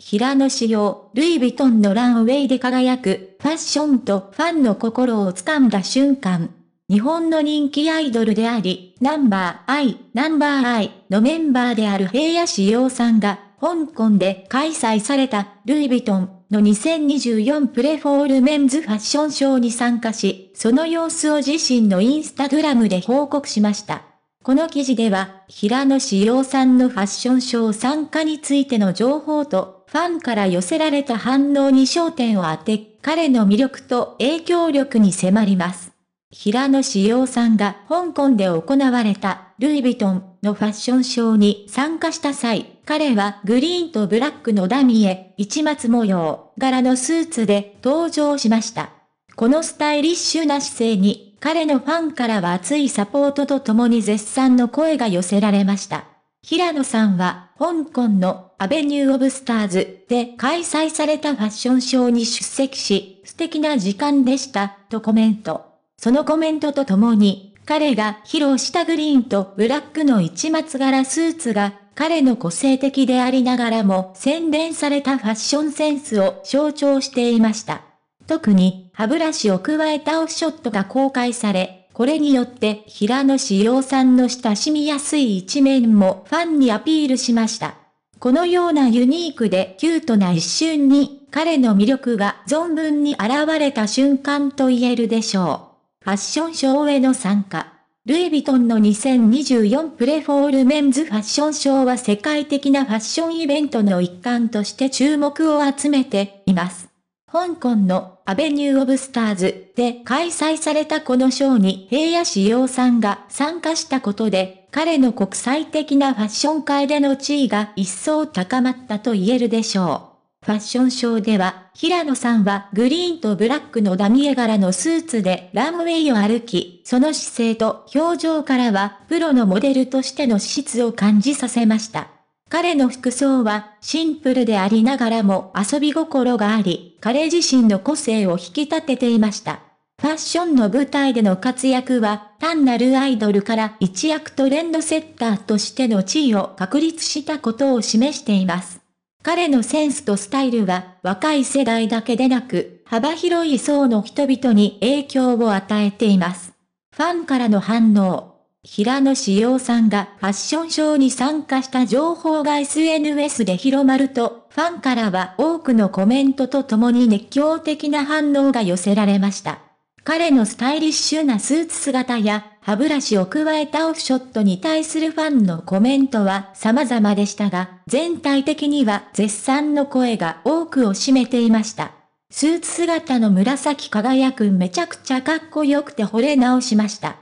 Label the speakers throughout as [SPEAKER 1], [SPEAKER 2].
[SPEAKER 1] 平野紫耀、ルイ・ヴィトンのランウェイで輝く、ファッションとファンの心を掴んだ瞬間。日本の人気アイドルであり、ナンバーアイ、ナンバーアイのメンバーである平野紫耀さんが、香港で開催された、ルイ・ヴィトンの2024プレフォールメンズファッションショーに参加し、その様子を自身のインスタグラムで報告しました。この記事では、平野紫耀さんのファッションショー参加についての情報と、ファンから寄せられた反応に焦点を当て、彼の魅力と影響力に迫ります。平野志陽さんが香港で行われたルイ・ヴィトンのファッションショーに参加した際、彼はグリーンとブラックのダミエ、市松模様、柄のスーツで登場しました。このスタイリッシュな姿勢に、彼のファンからは熱いサポートと共に絶賛の声が寄せられました。平野さんは香港のアベニュー・オブ・スターズで開催されたファッションショーに出席し、素敵な時間でした、とコメント。そのコメントとともに、彼が披露したグリーンとブラックの市松柄スーツが、彼の個性的でありながらも洗練されたファッションセンスを象徴していました。特に、歯ブラシを加えたオフショットが公開され、これによって平野志陽さんの親しみやすい一面もファンにアピールしました。このようなユニークでキュートな一瞬に彼の魅力が存分に現れた瞬間と言えるでしょう。ファッションショーへの参加。ルイ・ヴィトンの2024プレフォールメンズファッションショーは世界的なファッションイベントの一環として注目を集めています。香港のアベニュー・オブ・スターズで開催されたこのショーに平野志陽さんが参加したことで、彼の国際的なファッション界での地位が一層高まったと言えるでしょう。ファッションショーでは、平野さんはグリーンとブラックのダミエ柄のスーツでランウェイを歩き、その姿勢と表情からはプロのモデルとしての資質を感じさせました。彼の服装はシンプルでありながらも遊び心があり、彼自身の個性を引き立てていました。ファッションの舞台での活躍は、単なるアイドルから一躍トレンドセッターとしての地位を確立したことを示しています。彼のセンスとスタイルは、若い世代だけでなく、幅広い層の人々に影響を与えています。ファンからの反応平野志陽さんがファッションショーに参加した情報が SNS で広まると、ファンからは多くのコメントとともに熱狂的な反応が寄せられました。彼のスタイリッシュなスーツ姿や歯ブラシを加えたオフショットに対するファンのコメントは様々でしたが、全体的には絶賛の声が多くを占めていました。スーツ姿の紫輝くんめちゃくちゃかっこよくて惚れ直しました。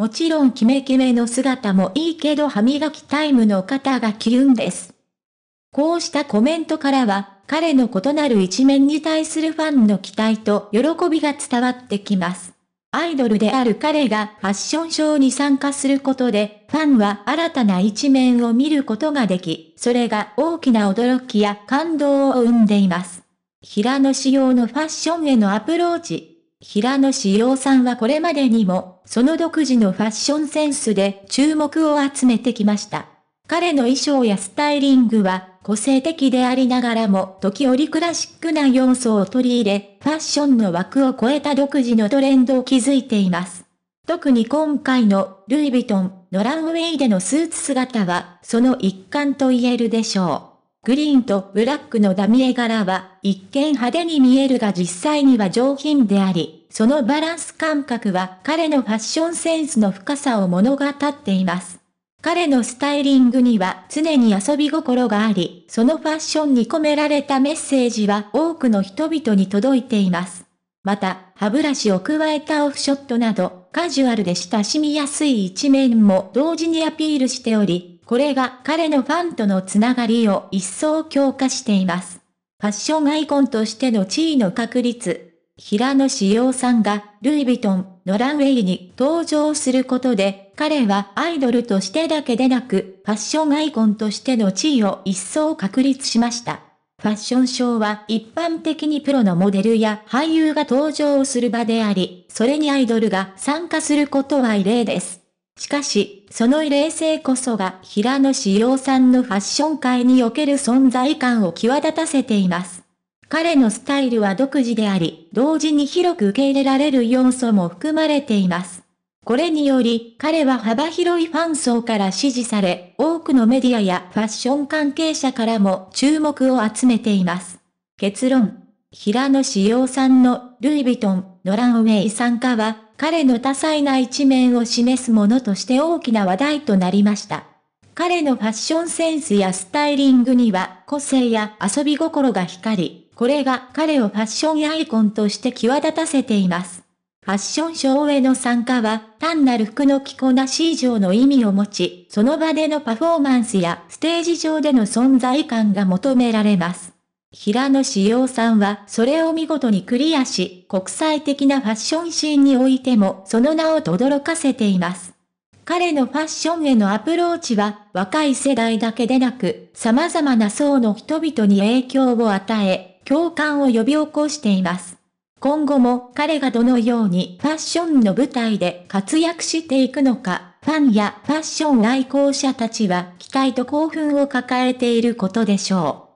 [SPEAKER 1] もちろんキメキメの姿もいいけど歯磨きタイムの方がキュンです。こうしたコメントからは、彼の異なる一面に対するファンの期待と喜びが伝わってきます。アイドルである彼がファッションショーに参加することで、ファンは新たな一面を見ることができ、それが大きな驚きや感動を生んでいます。平野仕様のファッションへのアプローチ、平野志陽さんはこれまでにも、その独自のファッションセンスで注目を集めてきました。彼の衣装やスタイリングは、個性的でありながらも時折クラシックな要素を取り入れ、ファッションの枠を超えた独自のトレンドを築いています。特に今回のルイ・ヴィトンのランウェイでのスーツ姿は、その一環と言えるでしょう。グリーンとブラックのダミエ柄は一見派手に見えるが実際には上品であり、そのバランス感覚は彼のファッションセンスの深さを物語っています。彼のスタイリングには常に遊び心があり、そのファッションに込められたメッセージは多くの人々に届いています。また、歯ブラシを加えたオフショットなど、カジュアルで親しみやすい一面も同時にアピールしており、これが彼のファンとのつながりを一層強化しています。ファッションアイコンとしての地位の確立。平野志陽さんが、ルイ・ヴィトンのランウェイに登場することで、彼はアイドルとしてだけでなく、ファッションアイコンとしての地位を一層確立しました。ファッションショーは一般的にプロのモデルや俳優が登場する場であり、それにアイドルが参加することは異例です。しかし、その冷静こそが平野志陽さんのファッション界における存在感を際立たせています。彼のスタイルは独自であり、同時に広く受け入れられる要素も含まれています。これにより、彼は幅広いファン層から支持され、多くのメディアやファッション関係者からも注目を集めています。結論。平野志耀さんのルイ・ヴィトンのランウェイ参加は、彼の多彩な一面を示すものとして大きな話題となりました。彼のファッションセンスやスタイリングには個性や遊び心が光り、これが彼をファッションアイコンとして際立たせています。ファッションショーへの参加は単なる服の着こなし以上の意味を持ち、その場でのパフォーマンスやステージ上での存在感が求められます。平野志耀さんはそれを見事にクリアし、国際的なファッションシーンにおいてもその名を轟かせています。彼のファッションへのアプローチは若い世代だけでなく様々な層の人々に影響を与え、共感を呼び起こしています。今後も彼がどのようにファッションの舞台で活躍していくのか、ファンやファッション愛好者たちは期待と興奮を抱えていることでしょう。